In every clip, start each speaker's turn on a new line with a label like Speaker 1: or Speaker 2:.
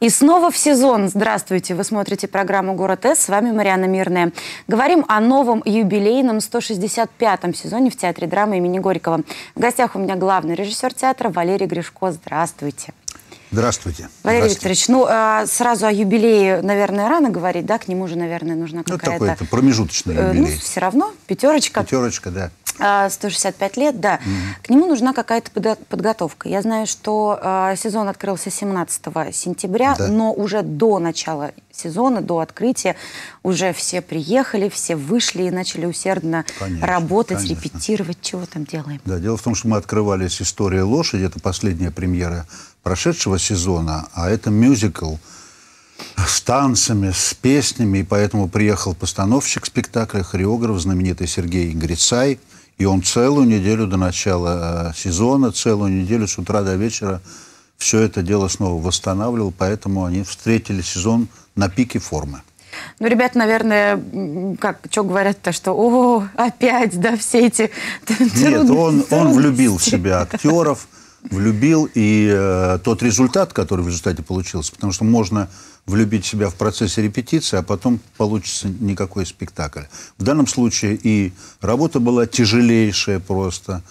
Speaker 1: И снова в сезон. Здравствуйте, вы смотрите программу «Город С». С вами Марьяна Мирная. Говорим о новом юбилейном 165-м сезоне в Театре драмы имени Горького. В гостях у меня главный режиссер театра Валерий Гришко. Здравствуйте. Здравствуйте. Валерий Здравствуйте. Викторович, ну а, сразу о юбилее, наверное, рано говорить, да? К нему же, наверное, нужна ну, какая-то... Ну, такой это
Speaker 2: промежуточный юбилей. Э, ну, все равно, пятерочка. Пятерочка, да.
Speaker 1: 165 а, лет, да. Mm-hmm. К нему нужна какая-то подготовка. Я знаю, что э, сезон открылся 17 сентября, да. но уже до начала сезона, до открытия уже все приехали, все вышли и начали усердно конечно, работать, конечно. репетировать, чего там делаем.
Speaker 2: Да, дело в том, что мы открывались «История лошади», это последняя премьера прошедшего сезона, а это мюзикл, с танцами, с песнями, и поэтому приехал постановщик спектакля, хореограф, знаменитый Сергей Грицай – и он целую неделю до начала э, сезона, целую неделю с утра до вечера все это дело снова восстанавливал, поэтому они встретили сезон на пике формы.
Speaker 1: Ну, ребят, наверное, как, что говорят-то, что, о, опять, да, все эти... Нет, он, он
Speaker 2: влюбил в себя актеров, влюбил, и э, тот результат, который в результате получился, потому что можно влюбить себя в процессе репетиции, а потом получится никакой спектакль. В данном случае и работа была тяжелейшая просто.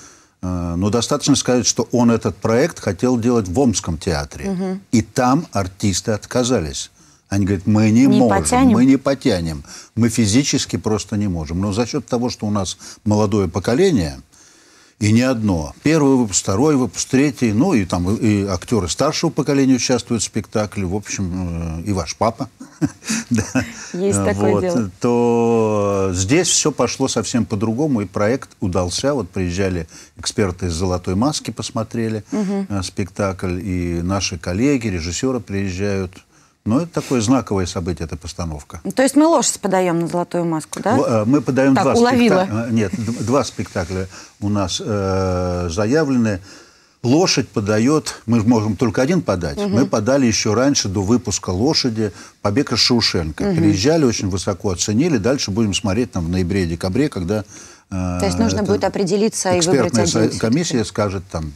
Speaker 2: Э, но достаточно сказать, что он этот проект хотел делать в Омском театре. Угу. И там артисты отказались. Они говорят, мы не, не можем, потянем. мы не потянем, мы физически просто не можем. Но за счет того, что у нас молодое поколение, и не одно. Первый выпуск, второй выпуск, третий. Ну, и там и актеры старшего поколения участвуют в спектакле. В общем, э, и ваш папа. Есть такое дело. То здесь все пошло совсем по-другому, и проект удался. Вот приезжали эксперты из «Золотой маски», посмотрели э, спектакль, и наши коллеги, режиссеры приезжают но ну, это такое знаковое событие, эта постановка.
Speaker 1: Ну, то есть мы лошадь подаем на золотую маску, да? Э,
Speaker 2: мы подаем так, два спектакля. Э, нет, два спектакля у нас э, заявлены. Лошадь подает, мы можем только один подать. Угу. Мы подали еще раньше, до выпуска лошади, побег из Шаушенко. Угу. Приезжали, очень высоко оценили. Дальше будем смотреть там в ноябре-декабре, когда... Э, То есть нужно будет
Speaker 1: определиться и выбрать один. комиссия
Speaker 2: скажет там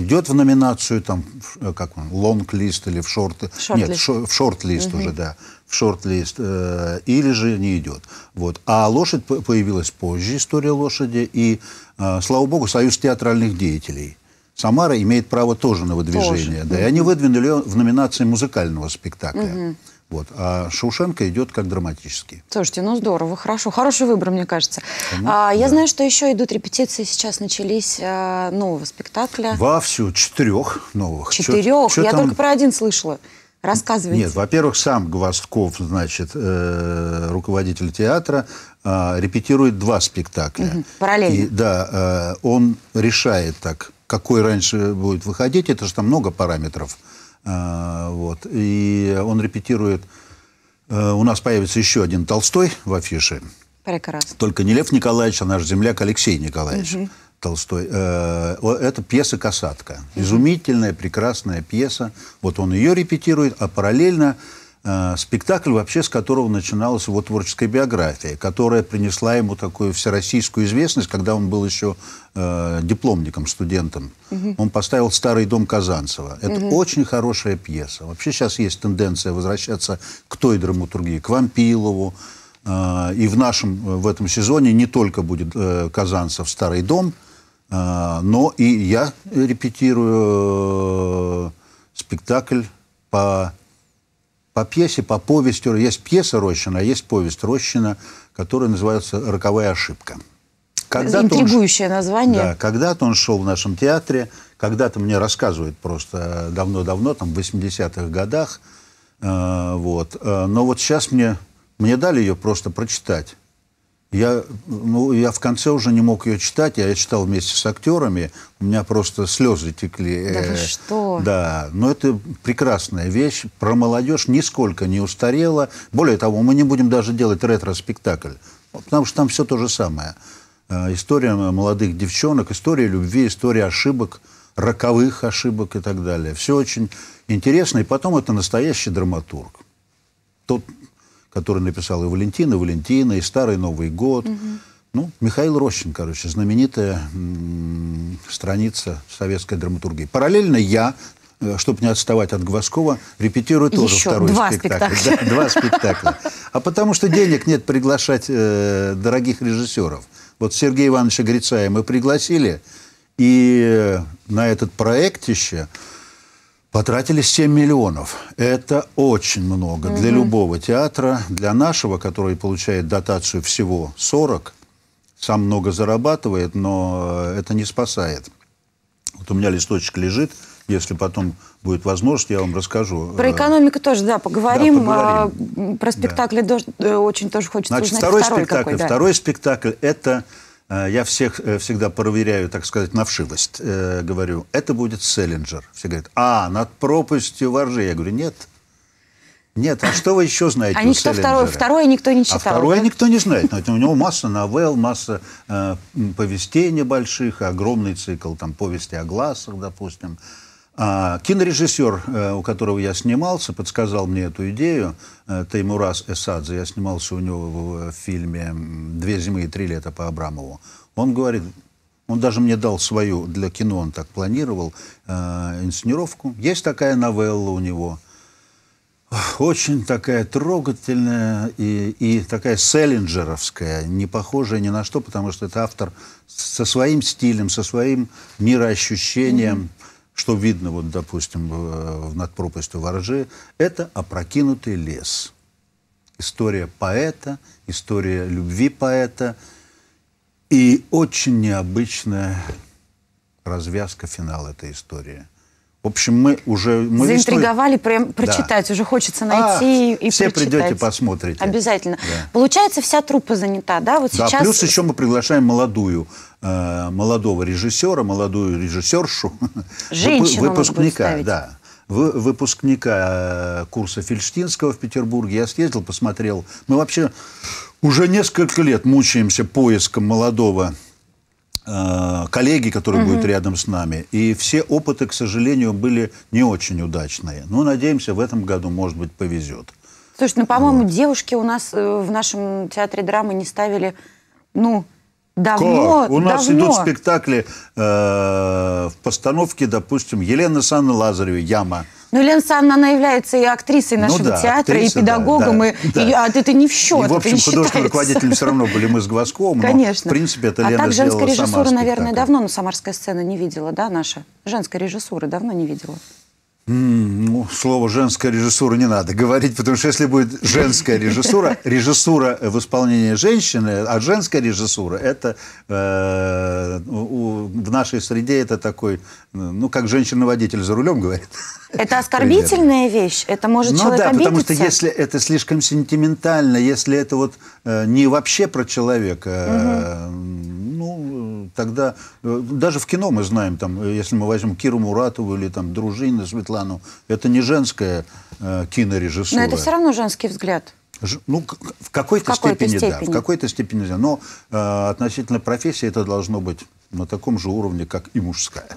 Speaker 2: идет в номинацию, там, э, как он, лонг-лист или в шорты шорт Нет, в шорт-лист угу. уже, да, в шорт-лист, э, или же не идет. Вот. А лошадь появилась позже, история лошади, и, э, слава богу, союз театральных деятелей. Самара имеет право тоже на выдвижение. Тоже. Да, И они выдвинули в номинации музыкального спектакля. Угу. Вот. А Шаушенко идет как драматический.
Speaker 1: Слушайте, ну здорово, хорошо. Хороший выбор, мне кажется. Ну, а, да. Я знаю, что еще идут репетиции. Сейчас начались а, нового спектакля.
Speaker 2: Вовсю четырех новых. Четырех? Чё, чё я там... только про
Speaker 1: один слышала. Рассказывайте. Нет,
Speaker 2: во-первых, сам Гвоздков, значит, э, руководитель театра, э, репетирует два спектакля. Угу, параллельно. И, да, э, он решает так, какой раньше будет выходить. Это же там много параметров. А, вот. И он репетирует. Э, У нас появится еще один Толстой в афише. Прекрасно. Только не Лев Николаевич, а наш земляк Алексей Николаевич угу. Толстой. Э, это пьеса «Касатка». Изумительная, прекрасная пьеса. Вот он ее репетирует, а параллельно Э, спектакль вообще, с которого начиналась его творческая биография, которая принесла ему такую всероссийскую известность, когда он был еще э, дипломником, студентом. Угу. Он поставил «Старый дом Казанцева». Это угу. очень хорошая пьеса. Вообще сейчас есть тенденция возвращаться к той драматургии, к Вампилову. Э, и в нашем, э, в этом сезоне не только будет э, Казанцев «Старый дом», э, но и я репетирую э, спектакль по по пьесе, по повести. Есть пьеса «Рощина», а есть повесть «Рощина», которая называется «Роковая ошибка». Когда-то Интригующее
Speaker 1: он, название. Да,
Speaker 2: когда-то он шел в нашем театре, когда-то мне рассказывают просто э, давно-давно, там, в 80-х годах. Э, вот. Э, но вот сейчас мне, мне дали ее просто прочитать. Я, ну, я в конце уже не мог ее читать, я ее читал вместе с актерами, у меня просто слезы текли. Да вы э, что? Да, но это прекрасная вещь, про молодежь нисколько не устарела. Более того, мы не будем даже делать ретро-спектакль, потому что там все то же самое. Э, история молодых девчонок, история любви, история ошибок, роковых ошибок и так далее. Все очень интересно, и потом это настоящий драматург. Тот который написал и Валентина, и Валентина, и Старый Новый год. Угу. Ну, Михаил Рощин, короче, знаменитая страница советской драматургии. Параллельно я, э, чтобы не отставать от Гвоскова, репетирую тоже Еще второй два спектакль. спектакля. Да, два спектакля. А потому что денег нет приглашать э, дорогих режиссеров. Вот Сергея Ивановича Грицая мы пригласили, и э, на этот проект еще Потратили 7 миллионов. Это очень много угу. для любого театра. Для нашего, который получает дотацию всего 40, сам много зарабатывает, но э, это не спасает. Вот у меня листочек лежит, если потом будет возможность, я вам расскажу. Э, про
Speaker 1: экономику тоже, да, поговорим. Да, поговорим. А, про спектакли да. Э, очень тоже хочется Значит, узнать. Второй, второй спектакль. Какой, да. Второй
Speaker 2: спектакль – это Э, я всех э, всегда проверяю, так сказать, на вшивость. Э, говорю, это будет Селлинджер. Все говорят, а, над пропастью воржи. Я говорю, нет. Нет, а что вы еще знаете а у никто второй, второе
Speaker 1: никто не а читал. А второе
Speaker 2: да? никто не знает. Но у него масса новелл, масса э, повестей небольших, огромный цикл там повести о глазах, допустим. А кинорежиссер, э, у которого я снимался, подсказал мне эту идею. Э, Таймурас Эсадзе. Я снимался у него в фильме «Две зимы и три лета» по Абрамову. Он говорит, он даже мне дал свою, для кино он так планировал, э, инсценировку. Есть такая новелла у него. Очень такая трогательная и, и такая селлинджеровская, не похожая ни на что, потому что это автор со своим стилем, со своим мироощущением что видно, вот, допустим, над пропастью Воржи, это опрокинутый лес. История поэта, история любви поэта и очень необычная развязка, финал этой истории – в общем, мы уже... Мы Заинтриговали
Speaker 1: весной... прям прочитать, да. уже хочется а, найти а, и все прочитать. придете, посмотрите. Обязательно. Да. Получается, вся труппа занята, да? Вот да, сейчас... плюс еще
Speaker 2: мы приглашаем молодую, э, молодого режиссера, молодую режиссершу. Женщину выпускника, да выпускника э, курса Фельштинского в Петербурге. Я съездил, посмотрел. Мы вообще уже несколько лет мучаемся поиском молодого Э, коллеги, которые угу. будет рядом с нами. И все опыты, к сожалению, были не очень удачные. Но надеемся, в этом году, может быть, повезет.
Speaker 1: Слушай, ну, по-моему, вот. девушки у нас э, в нашем театре драмы не ставили, ну, Давно, как? У нас давно. идут
Speaker 2: спектакли э, в постановке, допустим, Елена Санны Лазаревой «Яма».
Speaker 1: Ну, Елена Александровна, она является и актрисой ну нашего ну, да, театра, актриса, и педагогом, да, и, да. и а, это не в счет, И, в общем, художественным руководителем все равно
Speaker 2: были мы с Глазковым, Конечно. но, в принципе, это а Лена А так женская режиссура, наверное,
Speaker 1: давно, но самарская сцена не видела, да, наша? Женской режиссуры давно не видела.
Speaker 2: Ну, слово «женская режиссура» не надо говорить, потому что если будет женская режиссура, режиссура в исполнении женщины, а женская режиссура – это э, ну, в нашей среде это такой, э, ну, как женщина-водитель за рулем говорит.
Speaker 1: Это оскорбительная вещь? Это может ну, человек да, обидеться? потому что если
Speaker 2: это слишком сентиментально, если это вот э, не вообще про человека, ну, тогда... даже в кино мы знаем, там, если мы возьмем Киру Муратову или там Дружина, Светлана, Казану. Это не женская э, кинорежиссура. Но это все
Speaker 1: равно женский взгляд.
Speaker 2: Ж, ну, в какой-то какой степени, степени, да. В какой-то степени, да. Но э, относительно профессии это должно быть на таком же уровне, как и мужская.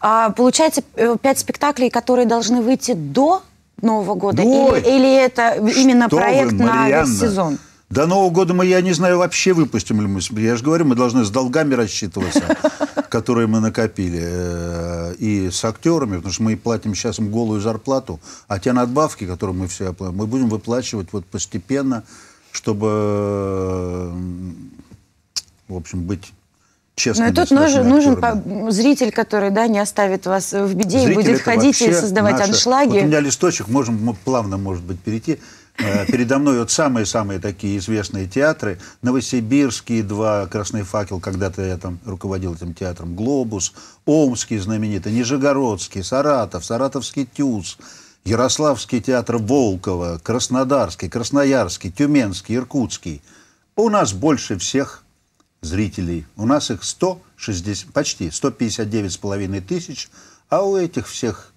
Speaker 1: А, получается, э, пять спектаклей, которые должны выйти до Нового года? До... Или, или это именно проект вы, на весь сезон?
Speaker 2: До Нового года мы, я не знаю, вообще выпустим ли мы. Я же говорю, мы должны с долгами рассчитываться, которые мы накопили. Э, и с актерами, потому что мы платим сейчас им голую зарплату, а те надбавки, которые мы все оплатим, мы будем выплачивать вот постепенно, чтобы, в общем, быть честными. Но ну, тут нужен,
Speaker 1: нужен зритель, который да, не оставит вас в беде зритель и будет ходить и создавать наша... аншлаги. Вот у меня
Speaker 2: листочек, можем, мы плавно, может быть, перейти. Э, передо мной вот самые-самые такие известные театры. Новосибирский, два, «Красный факел», когда-то я там руководил этим театром, «Глобус», Омский знаменитый, Нижегородский, Саратов, Саратовский «Тюз», Ярославский театр Волкова, Краснодарский, Красноярский, Тюменский, Иркутский. У нас больше всех зрителей. У нас их 160, почти 159 с половиной тысяч, а у этих всех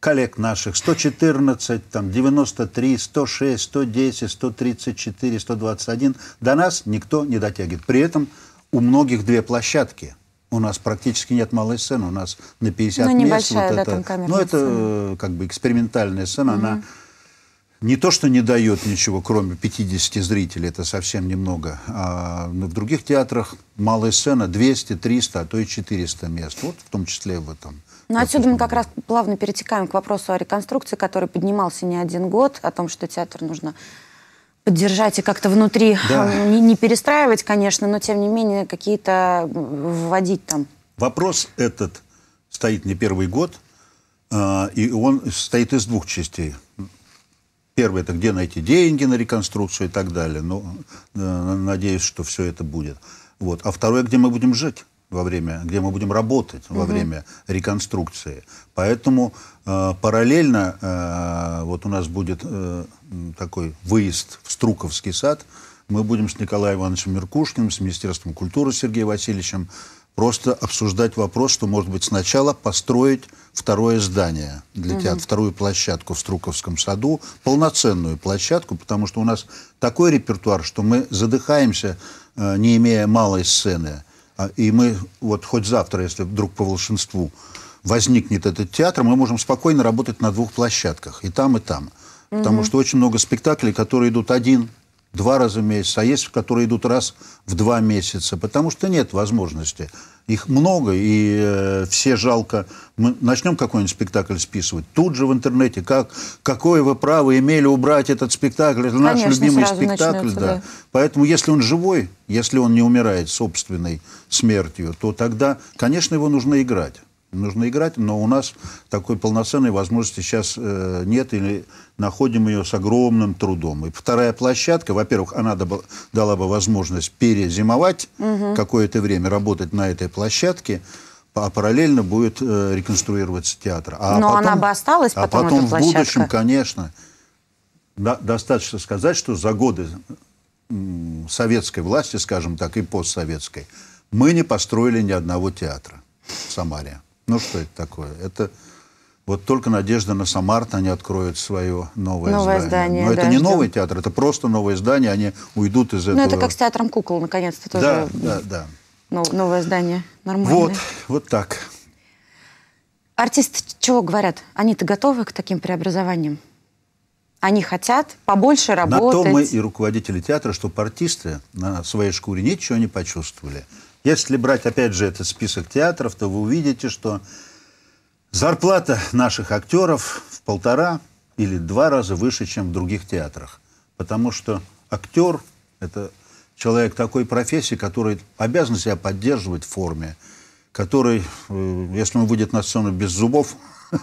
Speaker 2: коллег наших, 114, там, 93, 106, 110, 134, 121, до нас никто не дотягивает. При этом у многих две площадки. У нас практически нет малой сцены, у нас на 50 Но ну, мест. Вот это, но ну, это сцена. Э, как бы экспериментальная сцена, mm-hmm. она не то, что не дает ничего, кроме 50 зрителей, это совсем немного. А в других театрах малая сцена 200, 300, а то и 400 мест. Вот в том числе в этом.
Speaker 1: Но ну, отсюда мы как раз плавно перетекаем к вопросу о реконструкции, который поднимался не один год, о том, что театр нужно поддержать и как-то внутри да. Э, не, не перестраивать, конечно, но тем не менее какие-то э, вводить там.
Speaker 2: Вопрос этот стоит не первый год, а, и он состоит из двух частей. Первое – это где найти деньги на реконструкцию и так далее. Но ну, э, надеюсь, что все это будет. Вот. А второе – где мы будем жить во время, где мы будем работать угу. во время реконструкции. Поэтому э, параллельно э, вот у нас будет э, такой выезд в Струковский сад. Мы будем с Николаем Ивановичем Меркушкиным, с Министерством культуры Сергеем Васильевичем просто обсуждать вопрос, что, может быть, сначала построить второе здание для театра, вторую площадку в Струковском саду, полноценную площадку, потому что у нас такой репертуар, что мы задыхаемся, э, не имея малой сцены. А, и мы, вот хоть завтра, если вдруг по волшебству возникнет этот театр, мы можем спокойно работать на двух площадках, и там, и там. Потому что очень много спектаклей, которые идут один два раза в месяц, а есть, которые идут раз в два месяца, потому что нет возможности. Их много, и э, все жалко. Мы начнем какой-нибудь спектакль списывать. Тут же в интернете, как, какое вы право имели убрать этот спектакль? Это Конечно, наш любимый спектакль. да. Поэтому, если он живой, если он не умирает собственной смертью, то тогда, конечно, его нужно играть нужно играть, но у нас такой полноценной возможности сейчас э, нет, или находим ее с огромным трудом. И вторая площадка, во-первых, она дала, дала бы возможность перезимовать угу. какое-то время, работать на этой площадке, а параллельно будет э, реконструироваться театр. А но потом, она бы осталась а потом, А потом эта в будущем, конечно, да, достаточно сказать, что за годы советской власти, скажем так, и постсоветской, мы не построили ни одного театра в Самаре. Ну что это такое? Это вот только надежда на Самарт, они откроют свое новое, новое здание. здание. Но да, это не ждем. новый театр, это просто новое здание, они уйдут из ну, этого. Ну это как с
Speaker 1: театром кукол, наконец-то тоже. Да, да, да. новое здание, нормально. Вот, вот так. Артисты чего говорят? Они-то готовы к таким преобразованиям? Они хотят побольше работать. На то мы и
Speaker 2: руководители театра, чтобы артисты на своей шкуре ничего не почувствовали. Если брать, опять же, этот список театров, то вы увидите, что зарплата наших актеров в полтора или два раза выше, чем в других театрах. Потому что актер – это человек такой профессии, который обязан себя поддерживать в форме, который, э, если он выйдет на сцену без зубов,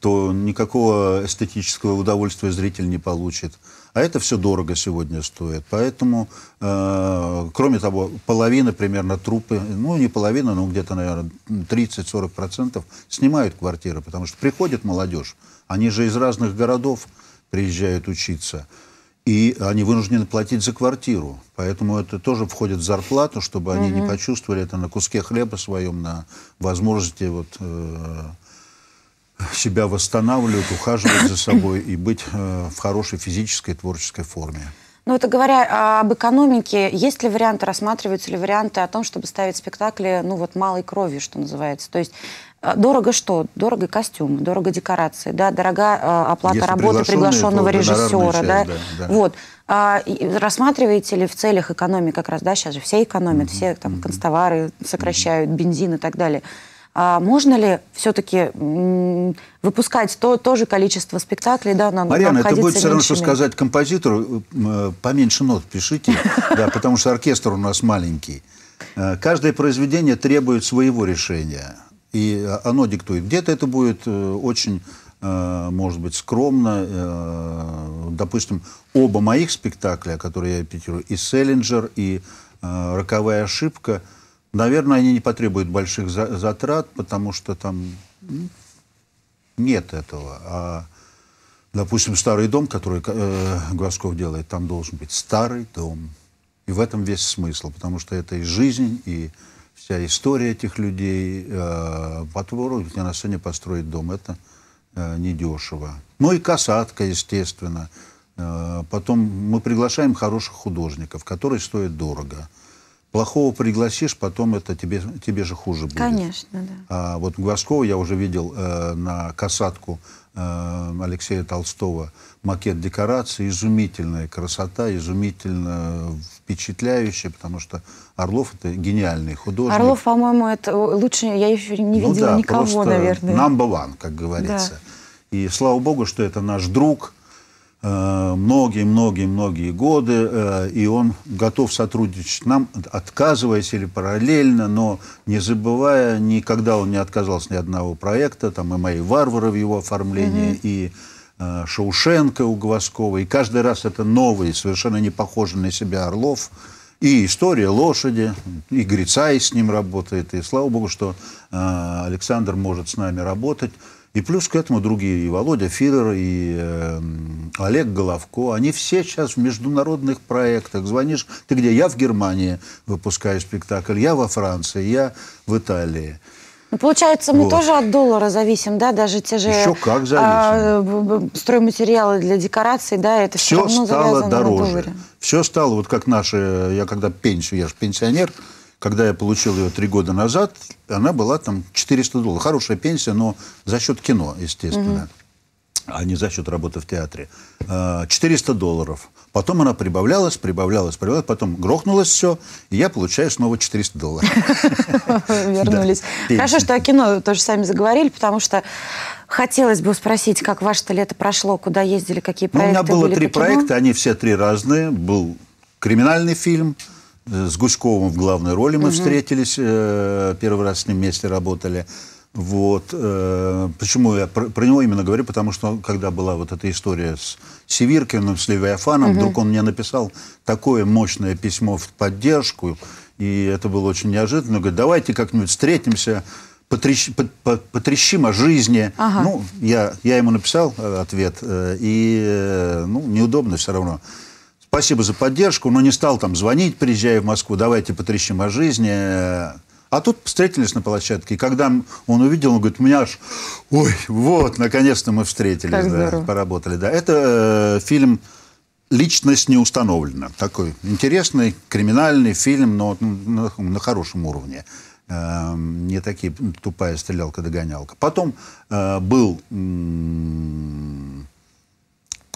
Speaker 2: то никакого эстетического удовольствия зритель не получит. А это все дорого сегодня стоит. Поэтому, э, кроме того, половина примерно трупы, ну не половина, но где-то, наверное, 30-40% снимают квартиры, потому что приходит молодежь. Они же из разных городов приезжают учиться. И они вынуждены платить за квартиру. Поэтому это тоже входит в зарплату, чтобы они mm-hmm. не почувствовали это на куске хлеба своем, на возможности вот... Э, себя восстанавливать, ухаживать за собой и быть э, в хорошей физической и творческой форме.
Speaker 1: Ну, это говоря а, об экономике, есть ли варианты, рассматриваются ли варианты о том, чтобы ставить спектакли, ну, вот, малой кровью, что называется? То есть э, Дорого что? Дорого костюмы, дорого декорации, да, дорога э, оплата Если работы приглашенного режиссера, часть, да? да, Вот. А, рассматриваете ли в целях экономии как раз, да, сейчас же все экономят, mm-hmm. все там констовары сокращают, mm-hmm. бензин и так далее. А можно ли все-таки выпускать то, то же количество спектаклей? Да, нам, Марьяна, нам это будет все равно, что сказать
Speaker 2: композитору, э, э, поменьше нот пишите, да, потому что оркестр у нас маленький. Э, каждое произведение требует своего решения, и оно диктует. Где-то это будет очень может быть, скромно. Допустим, оба моих спектакля, которые я репетирую, и «Селлинджер», и «Роковая ошибка», Наверное, они не потребуют больших за затрат, потому что там ну, нет этого. А, допустим, старый дом, который э, Глазков делает, там должен быть старый дом. И в этом весь смысл, потому что это и жизнь, и вся история этих людей. Э, Потвору на сцене построить дом, это э, недешево. Ну и касатка, естественно. Э, потом мы приглашаем хороших художников, которые стоят дорого. Плохого пригласишь, потом это тебе, тебе же хуже будет.
Speaker 1: Конечно, да.
Speaker 2: А вот Глазкова я уже видел э, на «Касатку» э, Алексея Толстого макет декорации. Изумительная красота, изумительно впечатляющая, потому что Орлов это гениальный художник. Орлов,
Speaker 1: по-моему, это лучше, я еще не видела ну, да, никого, наверное. Number
Speaker 2: one, как говорится. Да. И слава богу, что это наш друг, Э, многие-многие-многие годы, э, и он готов сотрудничать нам, отказываясь или параллельно, но не забывая, никогда он не отказался ни одного проекта, там и «Мои варвары» в его оформлении, mm-hmm. и э, Шаушенко у Гвоскова, и каждый раз это новый, совершенно не похожий на себя Орлов, и история лошади, и Грицай с ним работает, и слава богу, что э, Александр может с нами работать. И плюс к этому другие, и Володя Фирер, и э, Олег Головко, они все сейчас в международных проектах. Звонишь, ты где? Я в Германии выпускаю спектакль, я во Франции, я в Италии.
Speaker 1: Ну, получается, мы вот. тоже от доллара зависим, да, даже те же Еще как А, стройматериалы для декораций, да, это все, все равно стало дороже.
Speaker 2: Все стало, вот как наши, я когда пенсию, я же пенсионер, когда я получил ее три года назад, она была там 400 долларов. Хорошая пенсия, но за счет кино, естественно. Mm-hmm а не за счет работы в театре. 400 а, долларов. Потом она прибавлялась, прибавлялась, прибавлялась, потом грохнулось все, и я получаю снова 400 долларов.
Speaker 1: Вернулись. Хорошо, что о кино тоже сами заговорили, потому что хотелось бы спросить, как ваше-то лето прошло, куда ездили, какие проекты ну, У меня было три проекта,
Speaker 2: они все три разные. Был криминальный фильм – с Гуськовым в главной роли мы угу. встретились, э, первый раз с ним вместе работали. Вот. Э, почему я про, про него именно говорю? Потому что когда была вот эта история с Севиркиным, с Левиафаном, угу. вдруг он мне написал такое мощное письмо в поддержку, и это было очень неожиданно. Говорит, давайте как-нибудь встретимся, потрещ, потрещим о жизни. Ага. Ну, я, я ему написал э, ответ, и ну, неудобно все равно спасибо за поддержку, но не стал там звонить, приезжая в Москву, давайте потрещим о жизни. А тут встретились на площадке, и когда он увидел, он говорит, меня аж, ой, вот, наконец-то мы встретились, да, поработали. Да. Это э, фильм «Личность не установлена». Такой интересный, криминальный фильм, но на, на хорошем уровне. Э, не такие тупая стрелялка-догонялка. Потом э, был э,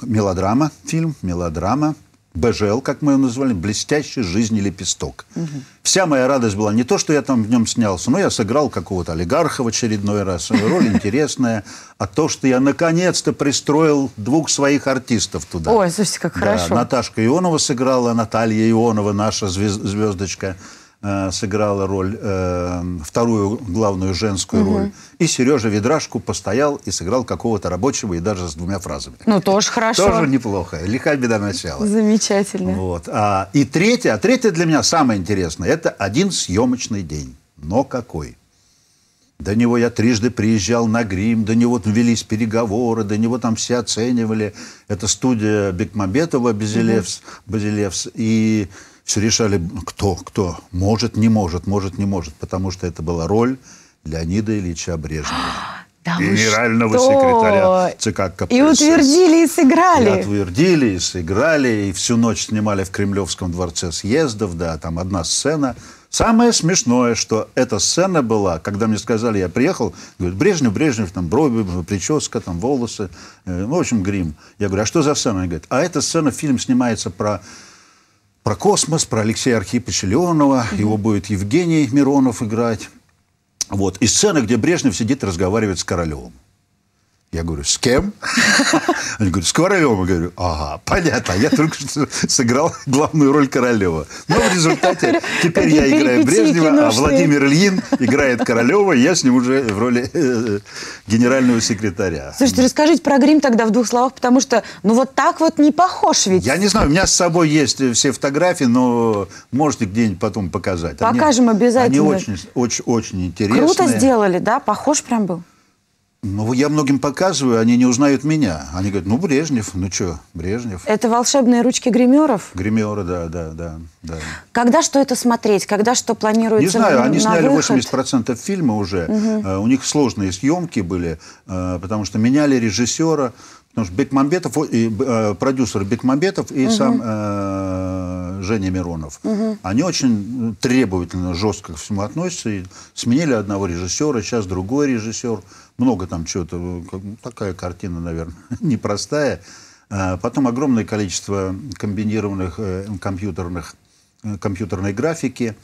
Speaker 2: мелодрама, фильм «Мелодрама», БЖЛ, как мы его называли, «Блестящий жизни лепесток». Угу. Вся моя радость была не то, что я там в нем снялся, но я сыграл какого-то олигарха в очередной раз, роль интересная, а то, что я наконец-то пристроил двух своих артистов туда. Ой,
Speaker 1: слушайте, как хорошо.
Speaker 2: Наташка Ионова сыграла, Наталья Ионова, наша звезд- звездочка – э, сыграла роль, э, вторую главную женскую угу. роль. И Сережа Ведрашку постоял и сыграл какого-то рабочего, и даже с двумя фразами.
Speaker 1: Ну, тоже хорошо. Тоже
Speaker 2: неплохо. Лиха беда начала.
Speaker 1: Замечательно.
Speaker 2: Вот. А, и третье, а третье для меня самое интересное, это один съемочный день. Но какой? До него я трижды приезжал на грим, до него там велись переговоры, до него там все оценивали. Это студия Бекмамбетова Базилевс. Mm-hmm. Базилевс. И все решали, кто, кто, может, не может, может, не может, потому что это была роль Леонида Ильича Брежнева.
Speaker 1: Да генерального что? секретаря
Speaker 2: ЦК КПСС. И утвердили,
Speaker 1: и сыграли. И
Speaker 2: утвердили, и сыграли, и всю ночь снимали в Кремлевском дворце съездов, да, там одна сцена. Самое смешное, что эта сцена была, когда мне сказали, я приехал, говорит, Брежнев, Брежнев, там брови, прическа, там волосы, э, ну, в общем, грим. Я говорю, а что за сцена? Они говорят, а эта сцена, фильм снимается про про космос, про Алексея Архиповича Леонова, mm-hmm. его будет Евгений Миронов играть. Вот. И сцена, где Брежнев сидит и разговаривает с Королевым. Я говорю, с кем? Они говорят, с Королевым. Я говорю, ага, понятно. Я только что сыграл главную роль Королева. Но ну, в результате теперь я играю Брежнева, а Владимир Ильин играет Королева, я с ним уже в роли э, э, генерального секретаря.
Speaker 1: Слушайте, расскажите про грим тогда в двух словах, потому что ну вот так вот не похож ведь. Я не знаю, у
Speaker 2: меня с собой есть э, все фотографии, но можете где-нибудь потом показать. Покажем обязательно. Они очень, очень, очень интересные. Круто сделали,
Speaker 1: да? Похож прям был?
Speaker 2: Ну, я многим показываю, они не узнают меня. Они говорят, ну, Брежнев, ну что, Брежнев.
Speaker 1: Это волшебные ручки гримеров?
Speaker 2: Гримеры, да, да, да, да.
Speaker 1: Когда что это смотреть? Когда что планируется Не знаю, на, они на сняли выход?
Speaker 2: 80% фильма уже. Угу. у них сложные съемки были, э, потому что меняли режиссера. Потому что Бекмамбетов, э, продюсер Бекмамбетов и угу. сам Женя Миронов, угу. они очень ну, требовательно, жестко ко всему относятся. И сменили одного режиссера, сейчас другой режиссер. Много там чего-то. Э, такая картина, наверное, непростая. А, потом огромное количество комбинированных э, компьютерных, э, компьютерной графики.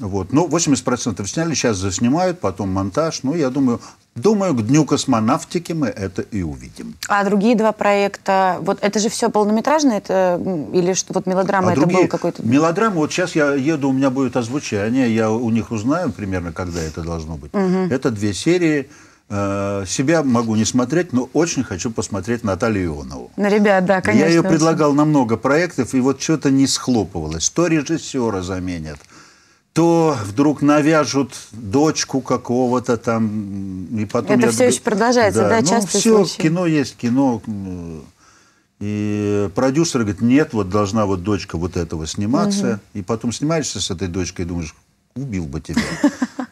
Speaker 2: Вот. Но ну, 80% сняли, сейчас заснимают, потом монтаж. Но ну, я думаю, Думаю, к Дню космонавтики мы это и увидим.
Speaker 1: А другие два проекта, вот это же все полнометражное, это или что, вот мелодрама, а это другие, был какой-то...
Speaker 2: Мелодрама, вот сейчас я еду, у меня будет озвучание, я у них узнаю примерно, когда это должно быть. Угу. Это две серии, э, себя могу не смотреть, но очень хочу посмотреть Наталью Ионову.
Speaker 1: На ну, ребят, да, конечно. Я ее предлагал
Speaker 2: очень. на много проектов, и вот что-то не схлопывалось. То режиссера заменят – то вдруг навяжут дочку какого-то там, и потом... Это я... все еще продолжается, да, да ну, часто все, случаи. кино есть, кино. Э, и продюсер говорит, нет, вот должна вот дочка вот этого сниматься. Угу. И потом снимаешься с этой дочкой и думаешь, убил бы тебя.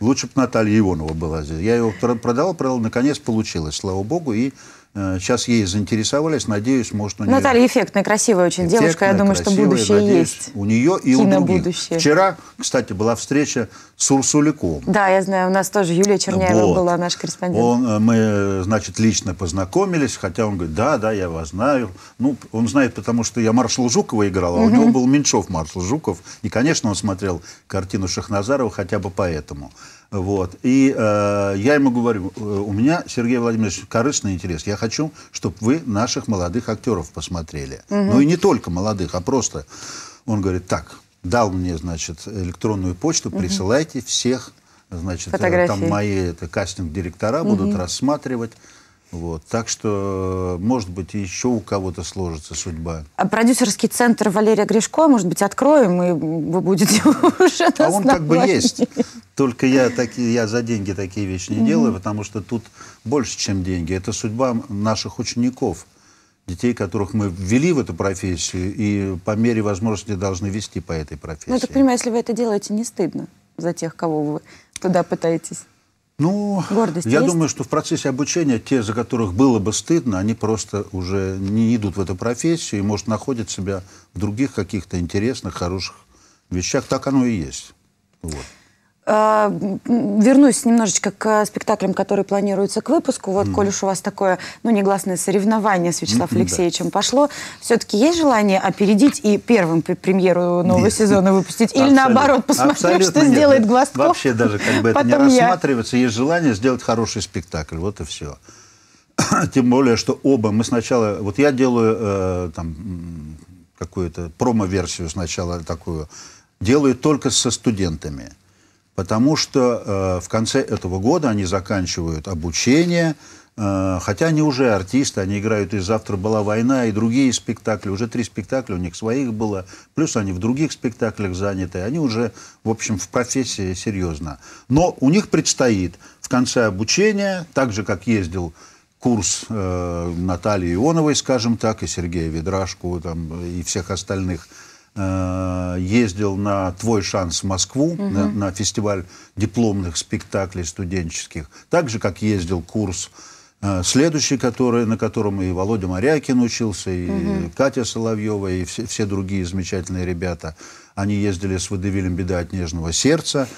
Speaker 2: Лучше бы Наталья Ионова была здесь. Я его продал продал, наконец получилось, слава богу. И Э, сейчас ей заинтересовались, надеюсь, может у нее... Наталья
Speaker 1: эффектная, красивая очень эффектная, девушка, я думаю, красивая, что будущее надеюсь, есть.
Speaker 2: У нее и у других. Будущее. Вчера, кстати, была встреча с Урсуликом.
Speaker 1: Да, я знаю, у нас тоже Юлия Черняева вот. была, наш корреспондент. Он,
Speaker 2: э, мы, значит, лично познакомились, хотя он говорит, да, да, я вас знаю. Ну, он знает, потому что я маршал Жукова играл, а у него был Меньшов маршал Жуков. И, конечно, он смотрел картину Шахназарова хотя бы поэтому. Вот. И э, я ему говорю, э, у меня, Сергей Владимирович, корыстный интерес. Я хочу, чтобы вы наших молодых актеров посмотрели. Угу. Ну и не только молодых, а просто... Он говорит, так, дал мне, значит, электронную почту, угу. присылайте всех, значит, э, Фотографии. там мои это, кастинг-директора угу. будут рассматривать. Вот. Так что, может быть, еще у кого-то сложится судьба.
Speaker 1: А продюсерский центр Валерия Гришко, может быть, откроем, и вы будете уже А он как бы есть.
Speaker 2: Только я, такие, я за деньги такие вещи не mm-hmm. делаю, потому что тут больше, чем деньги. Это судьба наших учеников, детей, которых мы ввели в эту профессию, и по мере возможности должны вести по этой профессии. Ну, я так понимаю,
Speaker 1: если вы это делаете, не стыдно за тех, кого вы туда пытаетесь ну, Гордость я есть? думаю,
Speaker 2: что в процессе обучения те, за которых было бы стыдно, они просто уже не идут в эту профессию и, может, находят себя в других каких-то интересных, хороших вещах. Так оно и есть. Вот.
Speaker 1: А, вернусь немножечко к спектаклям, которые планируются к выпуску. Вот, mm. коль уж у вас такое, ну, негласное соревнование с Вячеславом mm, Алексеевичем да. пошло, все-таки есть желание опередить и первым премьеру нового нет. сезона выпустить? Или Абсолютно. наоборот, посмотреть, Абсолютно что нет. сделает ну, Глазков? Вообще даже как бы это не я. рассматривается.
Speaker 2: Есть желание сделать хороший спектакль, вот и все. Тем более, что оба мы сначала... Вот я делаю э, там какую-то промо-версию сначала такую, делаю только со студентами – потому что э, в конце этого года они заканчивают обучение, э, хотя они уже артисты, они играют «И завтра была война» и другие спектакли, уже три спектакля у них своих было, плюс они в других спектаклях заняты, они уже, в общем, в профессии серьезно. Но у них предстоит в конце обучения, так же, как ездил курс э, Натальи Ионовой, скажем так, и Сергея Ведрашку там, и всех остальных, Э, ездил на «Твой шанс» в Москву, угу. на, на фестиваль дипломных спектаклей студенческих, так же, как ездил курс э, следующий, который, на котором и Володя Морякин учился, и угу. Катя Соловьева, и все, все другие замечательные ребята. Они ездили с водевилем «Беда от нежного сердца»,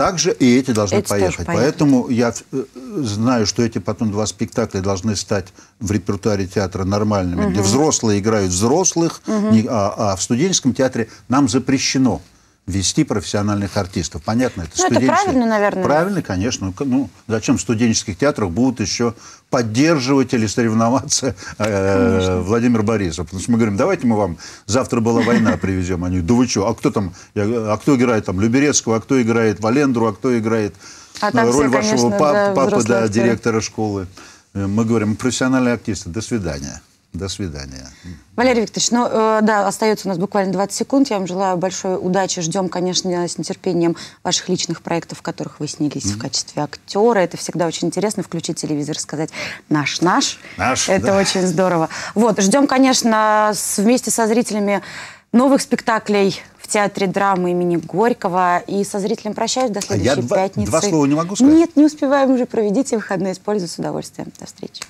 Speaker 2: также и эти должны эти поехать. Поэтому я э, знаю, что эти потом два спектакля должны стать в репертуаре театра нормальными, угу. где взрослые играют взрослых, угу. не, а, а в студенческом театре нам запрещено вести профессиональных артистов. Понятно, это Ну, это правильно, наверное. Правильно, конечно. Ну, ну, зачем в студенческих театрах будут еще поддерживать или соревноваться э, Владимир Борисов? Потому что мы говорим, давайте мы вам «Завтра была война» привезем. Они, да вы что, а кто там, а кто играет там Люберецкого, а кто играет Валендру, а кто играет
Speaker 1: а роль все, вашего конечно, пап, да, папы, да, директора
Speaker 2: школы? Э, мы говорим, профессиональные артисты, до свидания. До свидания.
Speaker 1: Валерий Викторович, ну э, да, остается у нас буквально 20 секунд. Я вам желаю большой удачи. Ждем, конечно, с нетерпением ваших личных проектов, в которых вы снялись mm-hmm. в качестве актера. Это всегда очень интересно. Включить телевизор и сказать «наш, наш». Наш, Это да. очень здорово. Вот, ждем, конечно, с, вместе со зрителями новых спектаклей в Театре драмы имени Горького. И со зрителем прощаюсь до следующей а я пятницы. Два слова не могу сказать? Нет, не успеваем уже. Проведите выходные, используй с удовольствием. До встречи.